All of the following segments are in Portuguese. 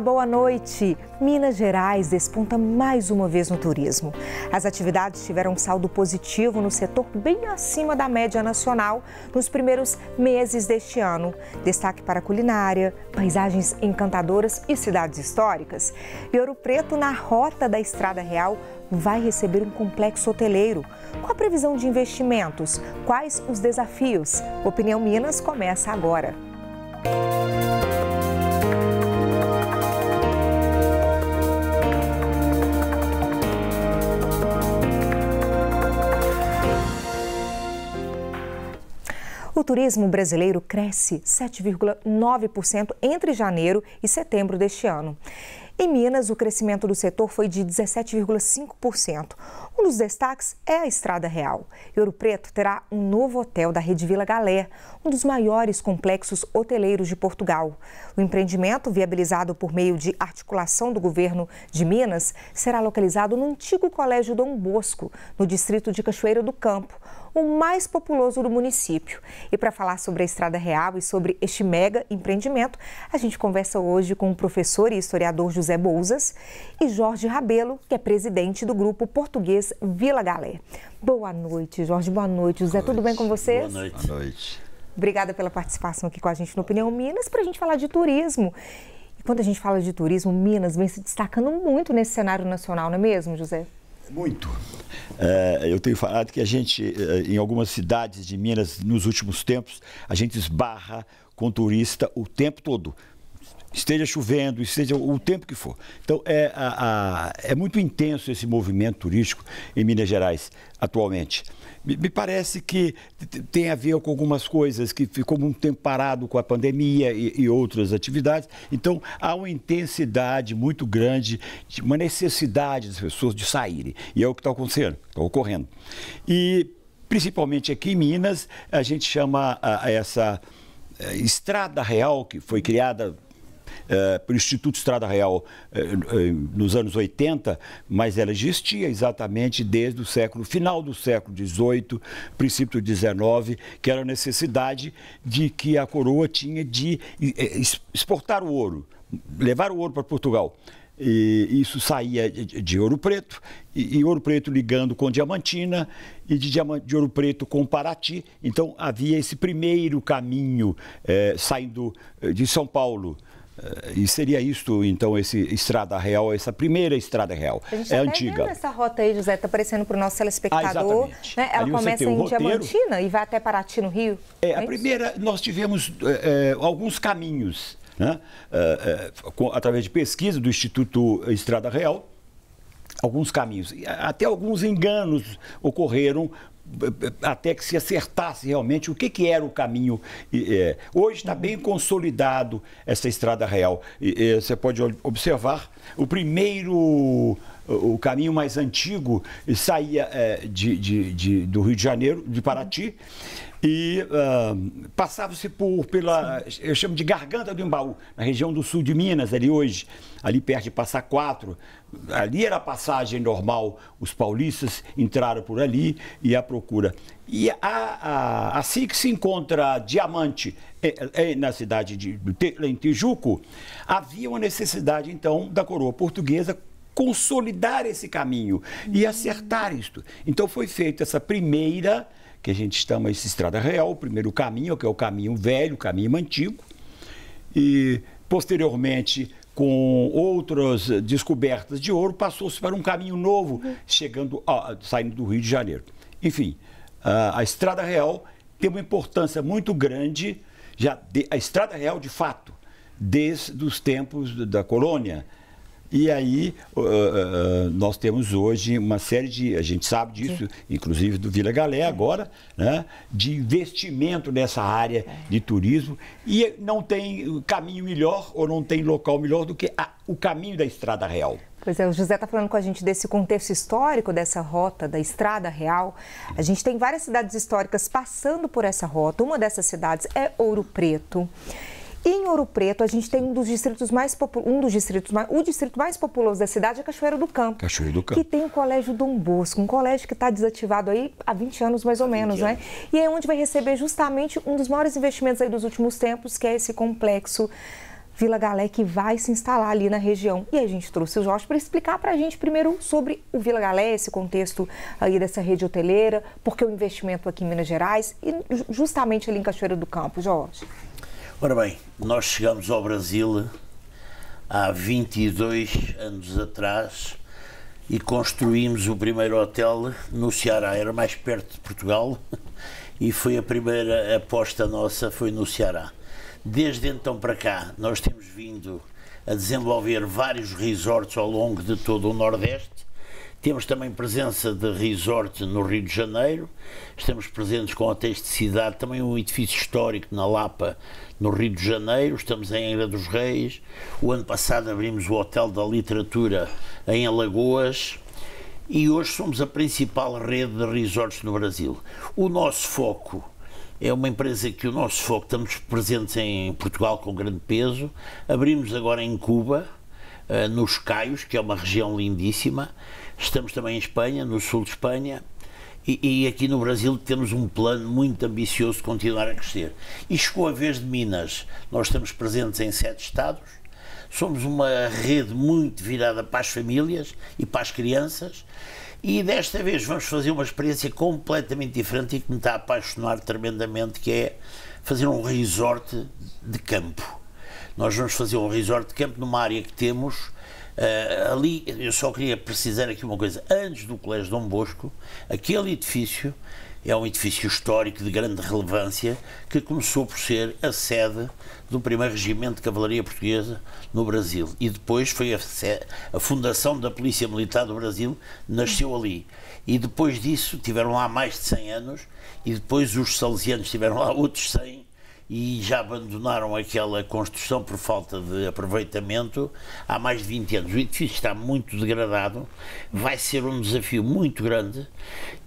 boa noite. Minas Gerais desponta mais uma vez no turismo. As atividades tiveram um saldo positivo no setor bem acima da média nacional nos primeiros meses deste ano. Destaque para culinária, paisagens encantadoras e cidades históricas. E Ouro Preto, na rota da Estrada Real, vai receber um complexo hoteleiro. Qual a previsão de investimentos? Quais os desafios? Opinião Minas começa agora. Música ecoturismo brasileiro cresce 7,9% entre janeiro e setembro deste ano. Em Minas, o crescimento do setor foi de 17,5%. Um dos destaques é a Estrada Real. Ouro Preto terá um novo hotel da rede Vila Galé, um dos maiores complexos hoteleiros de Portugal. O empreendimento, viabilizado por meio de articulação do governo de Minas, será localizado no antigo Colégio Dom Bosco, no distrito de Cachoeira do Campo o mais populoso do município. E para falar sobre a Estrada Real e sobre este mega empreendimento, a gente conversa hoje com o professor e historiador José Bouzas e Jorge Rabelo, que é presidente do grupo português Vila Galé. Boa noite, Jorge. Boa noite, José. Boa noite. Tudo bem com vocês? Boa noite. Boa noite. Obrigada pela participação aqui com a gente no Opinião Minas para a gente falar de turismo. E quando a gente fala de turismo, Minas vem se destacando muito nesse cenário nacional, não é mesmo, José? Muito. É, eu tenho falado que a gente, eh, em algumas cidades de Minas, nos últimos tempos, a gente esbarra com turista o tempo todo esteja chovendo, esteja o tempo que for. Então é, a, a, é muito intenso esse movimento turístico em Minas Gerais atualmente. Me, me parece que tem a ver com algumas coisas que ficou um tempo parado com a pandemia e, e outras atividades. Então há uma intensidade muito grande, uma necessidade das pessoas de saírem. E é o que está acontecendo, está ocorrendo. E principalmente aqui em Minas, a gente chama a, essa eh, estrada real que foi criada eh, para o Instituto Estrada Real eh, eh, nos anos 80, mas ela existia exatamente desde o século final do século XVIII, princípio do XIX, que era a necessidade de que a coroa tinha de exportar o ouro, levar o ouro para Portugal. E isso saía de ouro preto, e, ouro preto ligando com diamantina, e de, diamante, de ouro preto com Paraty. Então havia esse primeiro caminho saindo de São Paulo eh, e seria isto, então, esse Estrada Real, essa primeira Estrada Real. A gente é tá antiga. Essa rota aí, José, está aparecendo para o nosso telespectador. Ah, né? Ela começa em roteiro. Diamantina e vai até Paraty, no Rio. É, é a isso? primeira, nós tivemos é, alguns caminhos, né? é, com, através de pesquisa do Instituto Estrada Real, alguns caminhos. Até alguns enganos ocorreram até que se acertasse realmente o que, que era o caminho. É, hoje está bem consolidado essa estrada real. E, é, você pode observar o primeiro o caminho mais antigo saía é, de, de, de, do Rio de Janeiro, de Paraty, e uh, passava-se por pela, Sim. eu chamo de Garganta do Embaú, na região do sul de Minas, ali hoje, ali perto de Passa Quatro. Ali era a passagem normal, os paulistas entraram por ali e a procura. E a, a, assim que se encontra diamante é, é, na cidade de em Tijuco, havia uma necessidade então da coroa portuguesa consolidar esse caminho e acertar isto. Então foi feita essa primeira, que a gente chama de estrada real, o primeiro caminho, que é o caminho velho, o caminho antigo, e posteriormente com outras descobertas de ouro, passou-se para um caminho novo, chegando, saindo do Rio de Janeiro. Enfim, a, a Estrada Real tem uma importância muito grande, já de, a Estrada Real, de fato, desde os tempos da colônia, e aí uh, uh, nós temos hoje uma série de, a gente sabe disso, Sim. inclusive do Vila Galé agora, né, de investimento nessa área é. de turismo e não tem caminho melhor ou não tem local melhor do que a, o caminho da Estrada Real. Pois é, o José está falando com a gente desse contexto histórico dessa rota da Estrada Real. A gente tem várias cidades históricas passando por essa rota. Uma dessas cidades é Ouro Preto. Em Ouro Preto, a gente tem um dos distritos mais um dos distritos mais, o distrito mais populoso da cidade é Cachoeiro do Campo. Cachoeira do Campo. Que tem o Colégio Dom Bosco, um colégio que está desativado aí há 20 anos mais ou menos, né? E é onde vai receber justamente um dos maiores investimentos aí dos últimos tempos, que é esse complexo Vila Galé que vai se instalar ali na região. E a gente trouxe o Jorge para explicar para a gente primeiro sobre o Vila Galé, esse contexto aí dessa rede hoteleira, porque o investimento aqui em Minas Gerais e justamente ali em Cachoeira do Campo, Jorge. Ora bem, nós chegamos ao Brasil há 22 anos atrás e construímos o primeiro hotel no Ceará, era mais perto de Portugal e foi a primeira aposta nossa foi no Ceará. Desde então para cá, nós temos vindo a desenvolver vários resorts ao longo de todo o Nordeste temos também presença de resort no Rio de Janeiro, estamos presentes com hotéis de cidade, também um edifício histórico na Lapa, no Rio de Janeiro, estamos em Era dos Reis. O ano passado abrimos o Hotel da Literatura em Alagoas e hoje somos a principal rede de resorts no Brasil. O nosso foco é uma empresa que o nosso foco estamos presentes em Portugal com grande peso. Abrimos agora em Cuba, eh, nos Caios, que é uma região lindíssima estamos também em Espanha, no sul de Espanha, e, e, aqui no Brasil temos um plano muito ambicioso de continuar a crescer. E chegou a vez de Minas. Nós estamos presentes em sete estados, somos uma rede muito virada para as famílias e para as crianças. E desta vez vamos fazer uma experiência completamente diferente e que me está a apaixonar tremendamente, que é fazer um resort de campo. Nós vamos fazer um resort de campo numa área que temos Uh, ali, eu só queria precisar aqui uma coisa. Antes do Colégio Dom Bosco, aquele edifício é um edifício histórico de grande relevância que começou por ser a sede do primeiro regimento de cavalaria portuguesa no Brasil e depois foi a, a, fundação da Polícia Militar do Brasil nasceu ali e depois disso tiveram lá mais de 100 anos e depois os salesianos tiveram lá outros 100 e já abandonaram aquela construção por falta de aproveitamento há mais de 20 anos. O edifício está muito degradado, vai ser um desafio muito grande.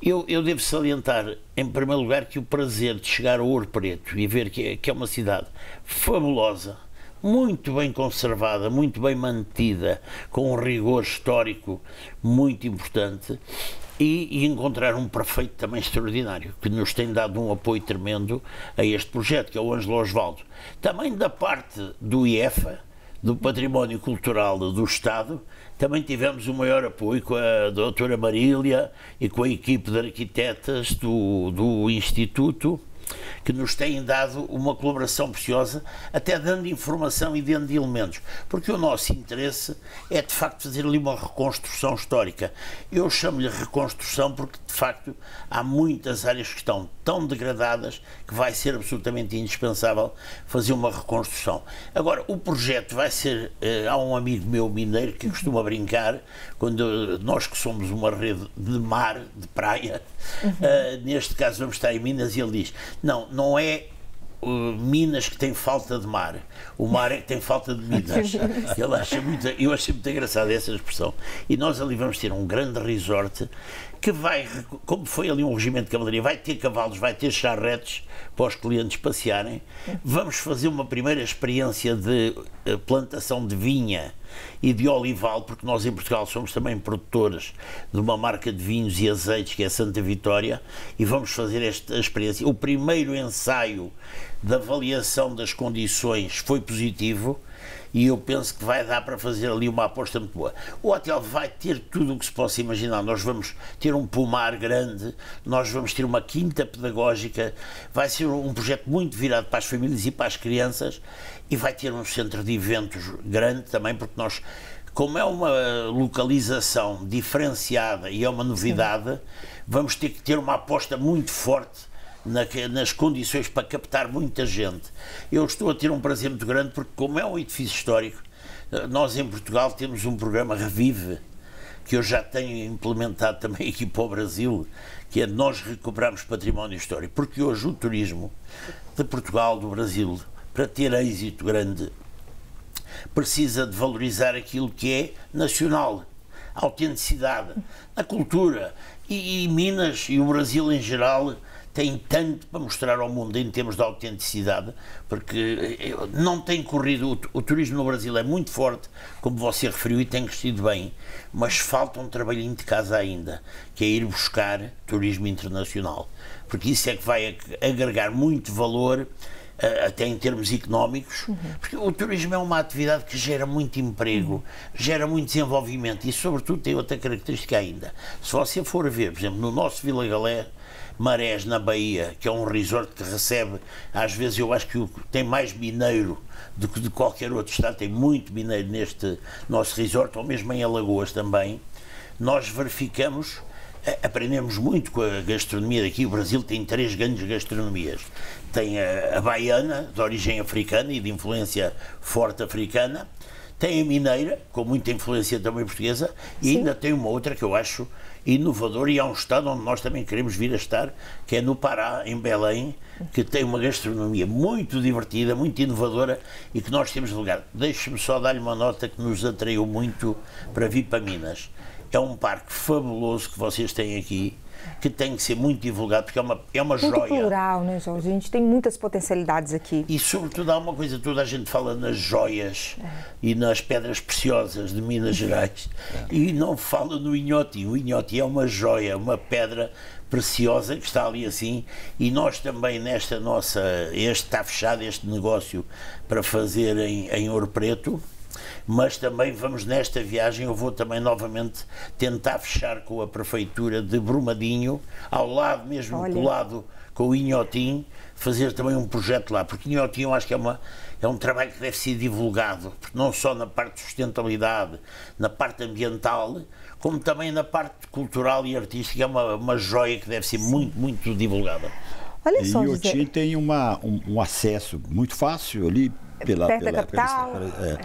Eu, eu devo salientar, em primeiro lugar, que o prazer de chegar a Ouro Preto e ver que é, que é uma cidade fabulosa, muito bem conservada, muito bem mantida, com um rigor histórico muito importante, e, encontrar um prefeito também extraordinário, que nos tem dado um apoio tremendo a este projeto, que é o Ângelo Osvaldo. Também da parte do IEFA, do Património Cultural do Estado, também tivemos o maior apoio com a doutora Marília e com a equipe de arquitetas do, do Instituto que nos têm dado uma colaboração preciosa, até dando informação e dando elementos, porque o nosso interesse é de facto fazer ali uma reconstrução histórica. Eu chamo-lhe reconstrução porque de facto há muitas áreas que estão tão degradadas que vai ser absolutamente indispensável fazer uma reconstrução. Agora, o projeto vai ser. Eh, há um amigo meu mineiro que costuma brincar, quando nós que somos uma rede de mar, de praia, uhum. Eh, neste caso vamos estar em Minas, e ele diz: não, não é uh, Minas que tem falta de mar. O mar é que tem falta de Minas. Ele acha muito, eu acho muito engraçada essa expressão. E nós ali vamos ter um grande resort que vai, como foi ali um regimento de cavalaria, vai ter cavalos, vai ter charretes para os clientes passearem. Vamos fazer uma primeira experiência de uh, plantação de vinha e de olival, porque nós em Portugal somos também produtores de uma marca de vinhos e azeites que é Santa Vitória e vamos fazer esta experiência. O primeiro ensaio da avaliação das condições foi positivo e eu penso que vai dar para fazer ali uma aposta muito boa. O hotel vai ter tudo o que se possa imaginar. Nós vamos ter um pomar grande, nós vamos ter uma quinta pedagógica, vai ser um projeto muito virado para as famílias e para as crianças e vai ter um centro de eventos grande também, porque nós, como é uma localização diferenciada e é uma novidade, Sim. vamos ter que ter uma aposta muito forte na, nas condições para captar muita gente. Eu estou a ter um prazer muito grande porque, como é um edifício histórico, eh, nós em Portugal temos um programa Revive, que eu já tenho implementado também aqui para o Brasil, que é nós recuperamos património histórico, porque hoje o turismo de Portugal, do Brasil, para ter êxito grande, precisa de valorizar aquilo que é nacional, a autenticidade, a cultura. E, e Minas e o Brasil em geral têm tanto para mostrar ao mundo em termos de autenticidade, porque eh, eh, não tem corrido. O, turismo no Brasil é muito forte, como você referiu, e tem crescido bem, mas falta um trabalhinho de casa ainda, que é ir buscar turismo internacional, porque isso é que vai agregar muito valor até em termos económicos, uhum. porque o turismo é uma atividade que gera muito emprego, uhum. gera muito desenvolvimento e, sobretudo, tem outra característica ainda. Se você for ver, por exemplo, no nosso Vila Galé, Marés, na Bahia, que é um resort que recebe, às vezes eu acho que tem mais mineiro do que de qualquer outro estado, tem muito mineiro neste nosso resort, ou mesmo em Alagoas também, nós verificamos aprendemos muito com a gastronomia daqui. O Brasil tem três grandes gastronomias. Tem a, a baiana, de origem africana e de influência forte africana. Tem a mineira, com muita influência também portuguesa. E Sim. ainda tem uma outra que eu acho inovador e há um estado onde nós também queremos vir a estar, que é no Pará, em Belém, que tem uma gastronomia muito divertida, muito inovadora e que nós temos lugar. Deixe-me só dar-lhe uma nota que nos atraiu muito para vir para Minas é um parque fabuloso que vocês têm aqui que tem que ser muito divulgado, porque é uma, é uma muito joia. plural, né, Jorge? A gente tem muitas potencialidades aqui. E, sobretudo, há uma coisa, toda a gente fala nas joias é. e nas pedras preciosas de Minas Gerais é. e não fala no Inhoti. O Inhoti é uma joia, uma pedra preciosa que está ali assim e nós também nesta nossa, este está fechado, este negócio para fazer em, em Ouro Preto, mas também vamos nesta viagem, eu vou também novamente tentar fechar com a prefeitura de Brumadinho, ao lado mesmo, Olha. colado com o Inhotim, fazer também um projeto lá, porque Inhotim eu acho que é, uma, é um trabalho que deve ser divulgado, não só na parte de sustentabilidade, na parte ambiental, como também na parte cultural e artística, é uma, uma joia que deve ser muito, muito divulgada. Olha só, Inhotim José. tem uma, um, um acesso muito fácil ali pela, perto pela, da capital. Pela, é, é.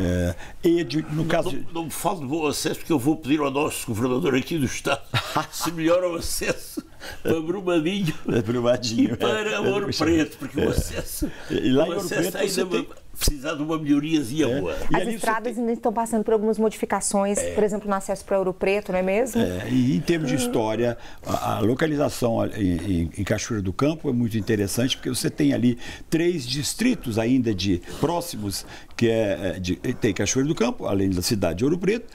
É, e de, no caso. Não, não, me fale de bom acesso, porque eu vou pedir ao nosso governador aqui do Estado se melhora o acesso para Brumadinho, Brumadinho e para é, Ouro é. Preto, porque o é. acesso, e lá o acesso Preto, ainda tem... precisar de uma melhoriazinha é. boa. As estradas tem... ainda estão passando por algumas modificações, é. por exemplo, no acesso para Ouro Preto, não é mesmo? É. E em termos de ah. história, a, a localização em, em, Cachoeira do Campo é muito interessante, porque você tem ali três distritos ainda de próximos, que é, é de, tem Cachoeira do Campo, além da cidade de Ouro Preto,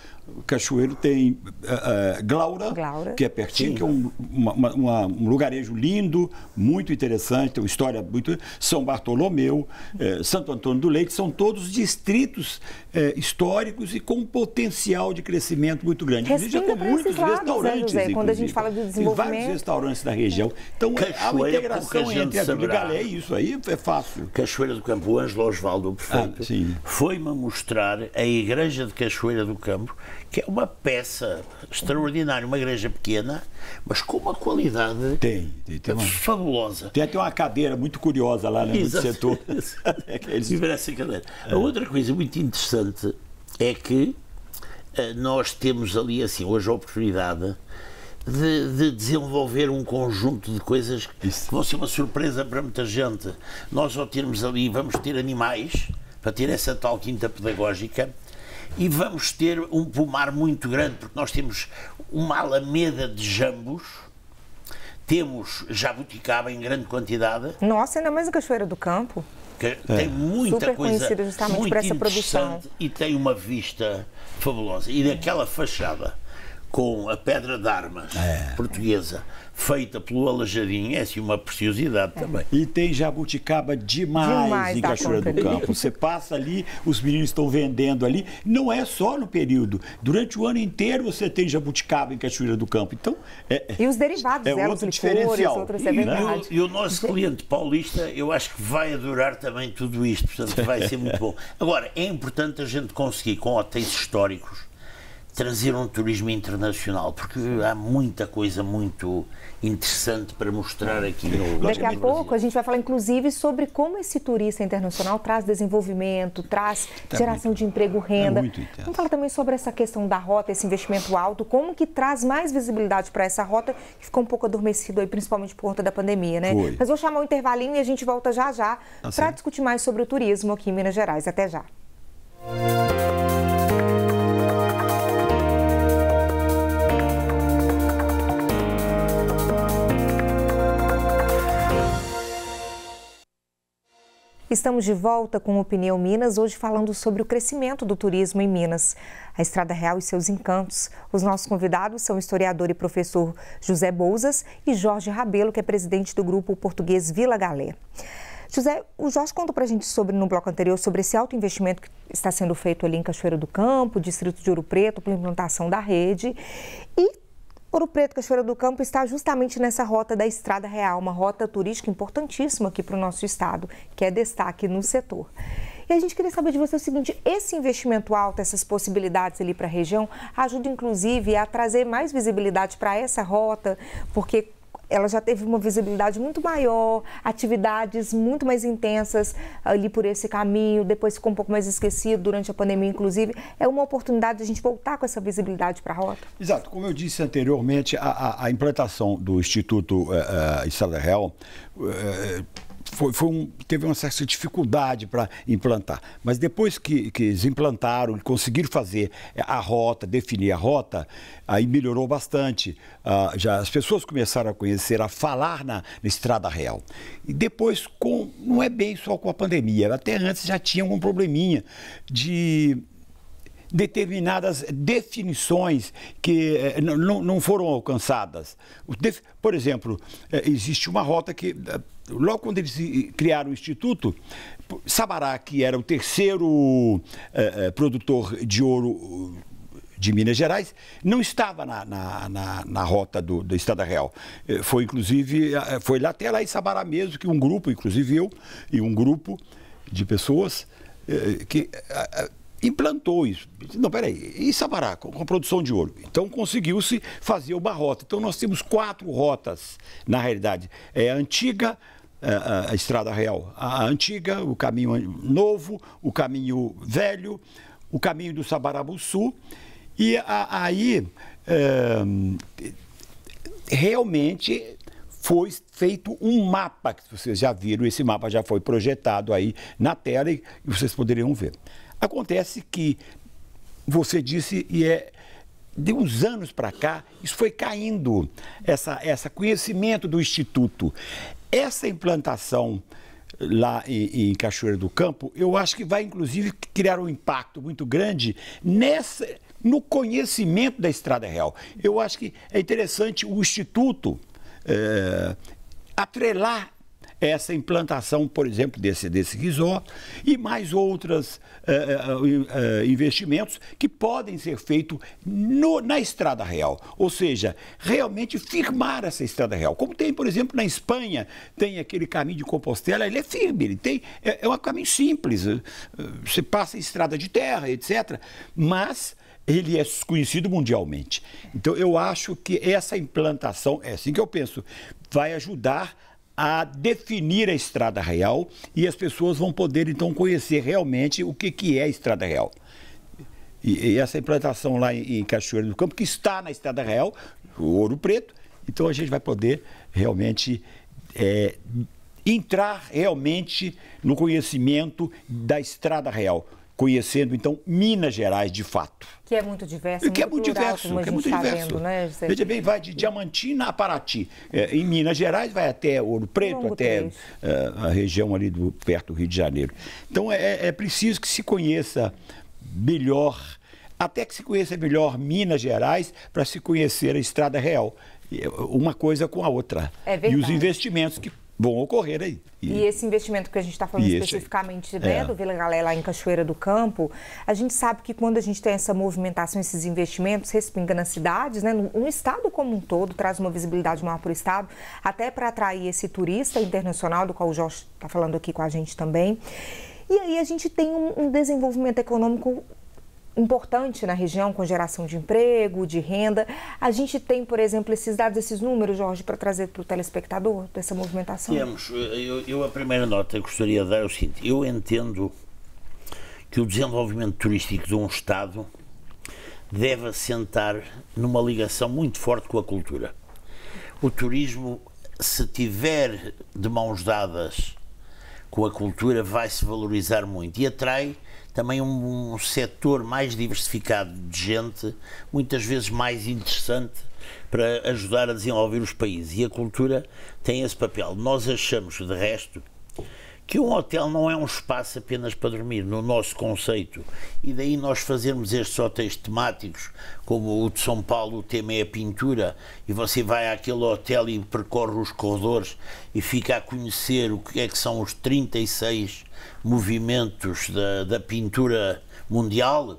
Cachoeiro tem uh, Glaura, Glaura, que é pertinho, Sim. que é um, uma, uma, um, lugarejo lindo, muito interessante, tem uma história muito. São Bartolomeu, eh, Santo Antônio do Leite, são todos distritos eh, históricos e com um potencial de crescimento muito grande. já tem muitos lados, né, restaurantes. Né, quando a gente fala do desenvolvimento. Tem vários restaurantes da região. Então, é, Cachoeira, a integração entre a de Galé e isso aí é fácil. Cachoeira do Campo, o Ângelo Osvaldo, o prefeito, ah, foi-me mostrar a igreja de Cachoeira do Campo que é uma peça extraordinária, uma igreja pequena, mas com uma qualidade tem, tem, tem uma... fabulosa. Tem até uma cadeira muito curiosa lá né, no setor. Eles... Essa cadeira. É. A outra coisa muito interessante é que eh, nós temos ali assim hoje a oportunidade de, de, desenvolver um conjunto de coisas Isso. que vão ser uma surpresa para muita gente. Nós ao termos ali, vamos ter animais para ter essa tal quinta pedagógica, e vamos ter um pomar muito grande, porque nós temos uma alameda de jambos, temos jabuticaba em grande quantidade. Nossa, ainda mais a Cachoeira do Campo. Que é. tem muita Super coisa muito por essa produção. e tem uma vista fabulosa. E daquela fachada com a pedra d'armas é. portuguesa feita pelo Alajarim, é assim uma preciosidade é. também. E tem jabuticaba demais, demais em Cachoeira do Campo. Você passa ali, os meninos estão vendendo ali. Não é só no período. Durante o ano inteiro você tem jabuticaba em Cachoeira do Campo. Então, é, é e os derivados, é outro diferencial. Outros, é e, né? e, o, nosso cliente paulista, eu acho que vai adorar também tudo isto. Portanto, vai ser muito bom. Agora, é importante a gente conseguir, com hotéis históricos, trazer um turismo internacional, porque há muita coisa muito interessante para mostrar aqui no Daqui a pouco a gente vai falar inclusive sobre como esse turista internacional traz desenvolvimento, traz tá geração muito, de emprego, renda. É Vamos falar também sobre essa questão da rota, esse investimento alto, como que traz mais visibilidade para essa rota, que ficou um pouco adormecido aí, principalmente por conta da pandemia, né? Foi. Mas vou chamar um intervalinho e a gente volta já já tá para discutir mais sobre o turismo aqui em Minas Gerais. Até já. Estamos de volta com Opinião Minas, hoje falando sobre o crescimento do turismo em Minas, a Estrada Real e seus encantos. Os nossos convidados são o historiador e professor José Bouzas e Jorge Rabelo, que é presidente do grupo português Vila Galé. José, o Jorge conta para a gente sobre, no bloco anterior, sobre esse alto investimento que está sendo feito ali em Cachoeira do Campo, Distrito de Ouro Preto, pela implantação da rede. E Ouro Preto, Cachoeira do Campo, está justamente nessa rota da Estrada Real, uma rota turística importantíssima aqui para o nosso estado, que é destaque no setor. E a gente queria saber de você o seguinte: esse investimento alto, essas possibilidades ali para a região, ajuda inclusive a trazer mais visibilidade para essa rota, porque ela já teve uma visibilidade muito maior, atividades muito mais intensas ali por esse caminho, depois ficou um pouco mais esquecido durante a pandemia, inclusive. É uma oportunidade de a gente voltar com essa visibilidade para a rota? Exato. Como eu disse anteriormente, a, a, a implantação do Instituto uh, eh, uh, eh, Estado uh, foi, foi um, teve uma certa dificuldade para implantar. Mas depois que, que eles implantaram, conseguiram fazer eh, a rota, definir a rota, aí melhorou bastante. Ah, já as pessoas começaram a conhecer, a falar na, na, Estrada Real. E depois, com, não é bem só com a pandemia, até antes já tinha um probleminha de determinadas definições que eh, não foram alcançadas. Por exemplo, eh, existe uma rota que logo quando eles eh, eh, criaram o Instituto, Sabará, que era o terceiro eh, produtor de ouro de Minas Gerais, não estava na, na, na, na rota do, do Real. Foi, inclusive, foi lá até lá em Sabará mesmo que um grupo, inclusive eu, e um grupo de pessoas que implantou isso. Não, peraí, e Sabará, com a produção de ouro? Então conseguiu-se fazer uma rota. Então nós temos quatro rotas, na realidade. É a antiga, é, a, a Estrada Real, a, a antiga, o caminho novo, o caminho velho, o caminho do Sabarabuçu. E a, aí, é, realmente, foi feito um mapa, que vocês já viram, esse mapa já foi projetado aí na tela e vocês poderiam ver. Acontece que você disse e é de uns anos para cá, isso foi caindo, essa, essa conhecimento do Instituto. Essa implantação lá em, em Cachoeira do Campo, eu acho que vai, inclusive, criar um impacto muito grande nessa, no conhecimento da Estrada Real. Eu acho que é interessante o Instituto é, atrelar essa implantação, por exemplo, desse, desse resort e mais outros uh, eh, uh, eh, eh, investimentos que podem ser feitos na estrada real, ou seja, realmente firmar essa estrada real. Como tem, por exemplo, na Espanha, tem aquele caminho de Compostela, ele é firme, ele tem, é, é um caminho simples, você passa estrada de terra, etc. Mas ele é conhecido mundialmente. Então, eu acho que essa implantação, é assim que eu penso, vai ajudar a definir a Estrada Real e as pessoas vão poder então conhecer realmente o que, que é a Estrada Real. E, e essa implantação lá em, em Cachoeira do Campo, que está na Estrada Real, o Ouro Preto, então a gente vai poder realmente é, entrar realmente no conhecimento da Estrada Real conhecendo então Minas Gerais de fato. Que é muito diverso, que é muito plural, diverso, que é muito tá diverso. Vendo, né, José? Veja bem, vai de Diamantina a Paraty, é, em Minas Gerais vai até Ouro Preto, até uh, a região ali do perto do Rio de Janeiro. Então é, é, é preciso que se conheça melhor, até que se conheça melhor Minas Gerais para se conhecer a Estrada Real, eh, uma coisa com a outra é e os investimentos que vão ocorrer aí. E, e, esse investimento que a gente está falando especificamente é. né, é. do Vila Galé lá em Cachoeira do Campo, a gente sabe que quando a gente tem essa movimentação, esses investimentos, respinga nas cidades, né, no, no estado como um todo, traz uma visibilidade maior para o estado, até para atrair esse turista internacional, do qual o Jorge está falando aqui com a gente também. E aí a gente tem um, um desenvolvimento econômico importante na região com geração de emprego, de renda. A gente tem, por exemplo, esses dados, esses números, Jorge, para trazer para o telespectador dessa movimentação? Temos. Eu, eu a primeira nota que gostaria de dar é o seguinte: eu entendo que o desenvolvimento turístico de um Estado deve assentar numa ligação muito forte com a cultura. O turismo, se tiver de mãos dadas com a cultura, vai se valorizar muito e atrai também um, um setor mais diversificado de gente, muitas vezes mais interessante para ajudar a desenvolver os países. E a cultura tem esse papel. Nós achamos, de resto, que um hotel não é um espaço apenas para dormir, no nosso conceito, e daí nós fazermos estes hotéis temáticos, como o de São Paulo, o tema é a pintura, e você vai àquele hotel e percorre os corredores e fica a conhecer o que é que são os 36 movimentos da, da pintura mundial,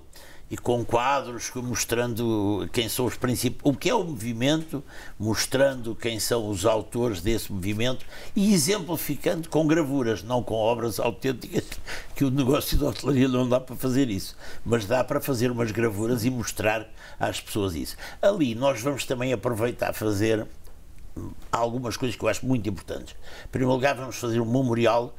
e com quadros mostrando quem são os princípios, o que é o movimento, mostrando quem são os autores desse movimento e exemplificando com gravuras, não com obras autênticas, que o negócio da hotelaria não dá para fazer isso, mas dá para fazer umas gravuras e mostrar às pessoas isso. Ali nós vamos também aproveitar fazer algumas coisas que eu acho muito importantes. Em primeiro lugar, vamos fazer um memorial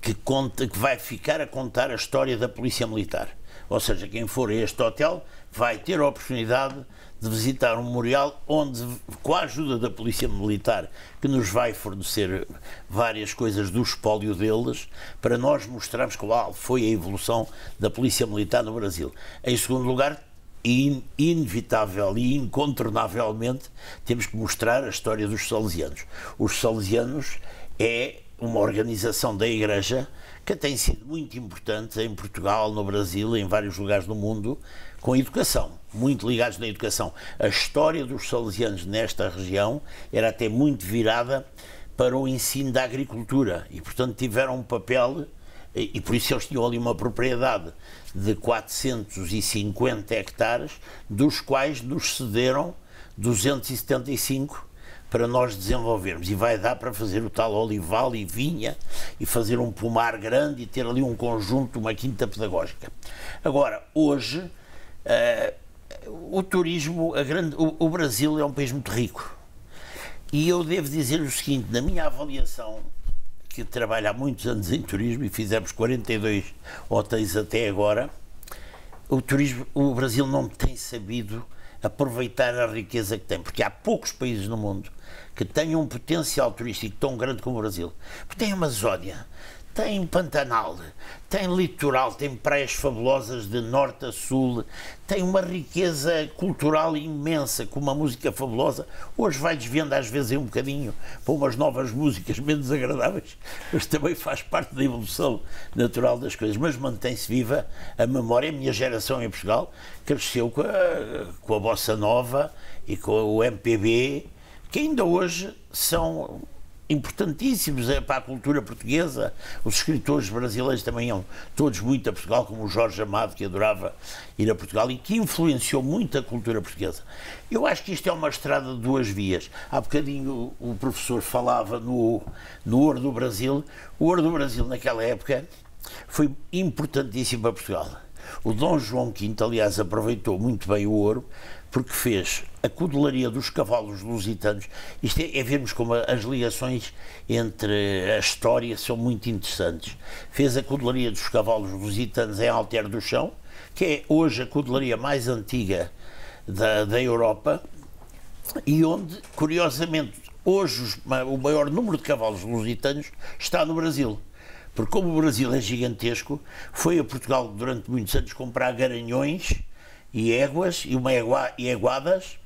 que conta que vai ficar a contar a história da polícia militar ou seja, quem for a este hotel vai ter a oportunidade de visitar um memorial onde, com a ajuda da Polícia Militar, que nos vai fornecer várias coisas do espólio deles, para nós mostrarmos qual foi a evolução da Polícia Militar no Brasil. Em segundo lugar, e inevitável e incontornavelmente temos que mostrar a história dos salesianos. Os salesianos é uma organização da Igreja que tem sido muito importante em Portugal, no Brasil, em vários lugares do mundo, com a educação, muito ligados na educação. A história dos salesianos nesta região era até muito virada para o ensino da agricultura e, portanto, tiveram um papel, e por isso eles tinham ali uma propriedade de 450 hectares, dos quais nos cederam 275 para nós desenvolvermos e vai dar para fazer o tal olival e vinha e fazer um pomar grande e ter ali um conjunto, uma quinta pedagógica. Agora, hoje, uh, o turismo, a grande, o, o Brasil é um país muito rico e eu devo dizer o seguinte, na minha avaliação, que trabalho há muitos anos em turismo e fizemos 42 hotéis até agora, o turismo, o Brasil não tem sabido aproveitar a riqueza que tem, porque há poucos países no mundo que tenham um potencial turístico tão grande como o Brasil. Porque tem a Amazónia, tem Pantanal, tem litoral, tem praias fabulosas de norte a sul, tem uma riqueza cultural imensa, com uma música fabulosa. Hoje vai desviando às vezes um bocadinho para umas novas músicas menos agradáveis, mas também faz parte da evolução natural das coisas. Mas mantém-se viva a memória. A minha geração em Portugal cresceu com a, com a bossa nova e com o MPB, que ainda hoje são importantíssimos é, para a cultura portuguesa. Os escritores brasileiros também iam todos muito a Portugal, como o Jorge Amado, que adorava ir a Portugal e que influenciou muito a cultura portuguesa. Eu acho que isto é uma estrada de duas vias. Há bocadinho o professor falava no, no Ouro do Brasil. O Ouro do Brasil, naquela época, foi importantíssimo para Portugal. O Dom João V, aliás, aproveitou muito bem o ouro porque fez a codelaria dos cavalos lusitanos. Isto é, é vermos como as ligações entre a história são muito interessantes. Fez a codelaria dos cavalos lusitanos em Alter do Chão, que é hoje a codelaria mais antiga da, da Europa e onde, curiosamente, hoje os, o maior número de cavalos lusitanos está no Brasil. Porque como o Brasil é gigantesco, foi a Portugal durante muitos anos comprar garanhões e éguas e uma égua, e éguadas,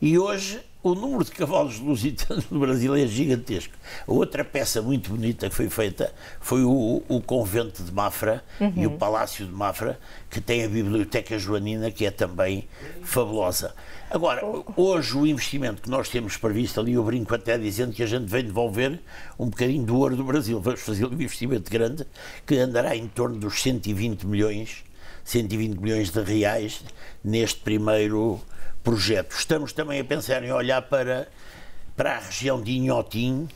e hoje o número de cavalos lusitanos no Brasil é gigantesco. outra peça muito bonita que foi feita foi o, o convento de Mafra uhum. e o uhum. palácio de Mafra, que tem a biblioteca joanina, que é também fabulosa. Agora, hoje o investimento que nós temos previsto ali, eu brinco até dizendo que a gente vem devolver um bocadinho do ouro do Brasil. Vamos fazer um investimento grande que andará em torno dos 120 milhões 120 milhões de reais neste primeiro projeto. Estamos também a pensar em olhar para, para a região de Inhotim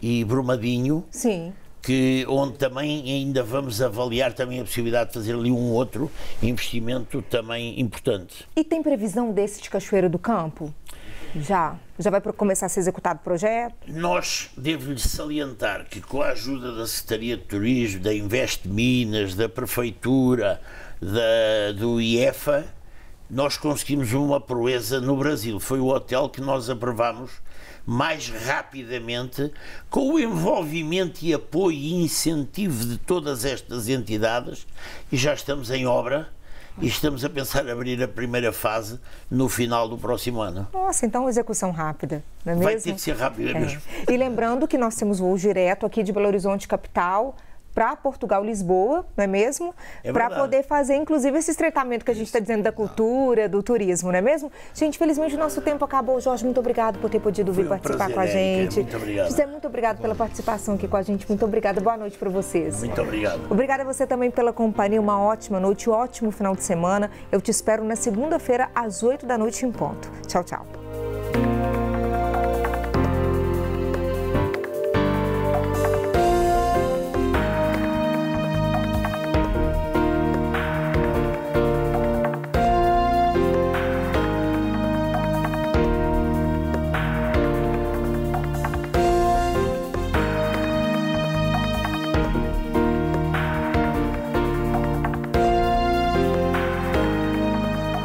e Brumadinho. Sim. Que, onde também ainda vamos avaliar também a possibilidade de fazer ali um outro investimento também importante. E tem previsão desse de Cachoeira do Campo? Já. Já vai começar a ser executado o projeto? Nós, devo-lhe salientar que com a ajuda da Secretaria de Turismo, da Invest Minas, da Prefeitura, da, do IEFA, nós conseguimos uma proeza no Brasil. Foi o hotel que nós aprovámos mais rapidamente, com o envolvimento e apoio e incentivo de todas estas entidades, e já estamos em obra e estamos a pensar abrir a primeira fase no final do próximo ano. Nossa, então execução rápida, não é mesmo? Vai ter que ser rápida é. mesmo. E lembrando que nós temos voo direto aqui de Belo Horizonte capital para Portugal, Lisboa, não é mesmo? É para poder fazer, inclusive, esse estreitamento que a gente está dizendo da cultura, do turismo, não é mesmo? Gente, infelizmente o nosso tempo acabou. Jorge, muito obrigado por ter podido vir um participar prazer, com a gente. Muito obrigado. José, muito obrigado pela participação aqui com a gente. Muito obrigada. Boa noite para vocês. Muito obrigado. Obrigada a você também pela companhia. Uma ótima noite, um ótimo final de semana. Eu te espero na segunda-feira, às 8 da noite em ponto. Tchau, tchau.